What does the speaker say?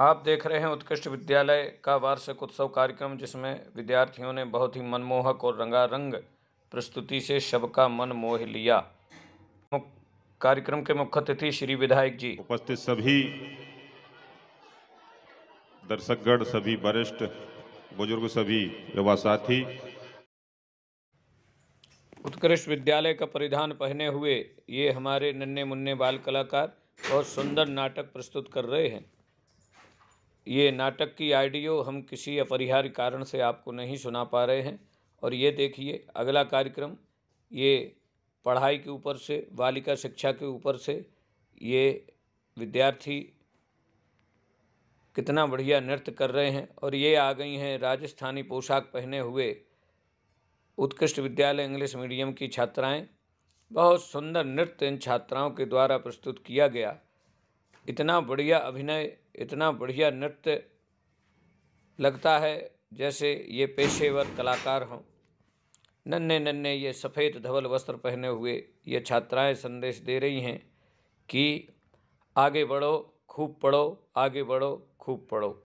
आप देख रहे हैं उत्कृष्ट विद्यालय का वार्षिक उत्सव कार्यक्रम जिसमें विद्यार्थियों ने बहुत ही मनमोहक और रंगारंग प्रस्तुति से शब का मन मोह लिया कार्यक्रम के मुख्य अतिथि श्री विधायक जी उपस्थित सभी दर्शकगण सभी वरिष्ठ बुजुर्ग सभी युवा साथी उत्कृष्ट विद्यालय का परिधान पहने हुए ये हमारे नन्हे मुन्ने बाल कलाकार और सुंदर नाटक प्रस्तुत कर रहे हैं ये नाटक की आइडियो हम किसी अपरिहार्य कारण से आपको नहीं सुना पा रहे हैं और ये देखिए अगला कार्यक्रम ये पढ़ाई के ऊपर से बालिका शिक्षा के ऊपर से ये विद्यार्थी कितना बढ़िया नृत्य कर रहे हैं और ये आ गई हैं राजस्थानी पोशाक पहने हुए उत्कृष्ट विद्यालय इंग्लिश मीडियम की छात्राएं बहुत सुंदर नृत्य इन छात्राओं के द्वारा प्रस्तुत किया गया इतना बढ़िया अभिनय इतना बढ़िया नृत्य लगता है जैसे ये पेशेवर कलाकार हों नन्हे नन्हे ये सफ़ेद धवल वस्त्र पहने हुए ये छात्राएं संदेश दे रही हैं कि आगे बढ़ो खूब पढ़ो आगे बढ़ो खूब पढ़ो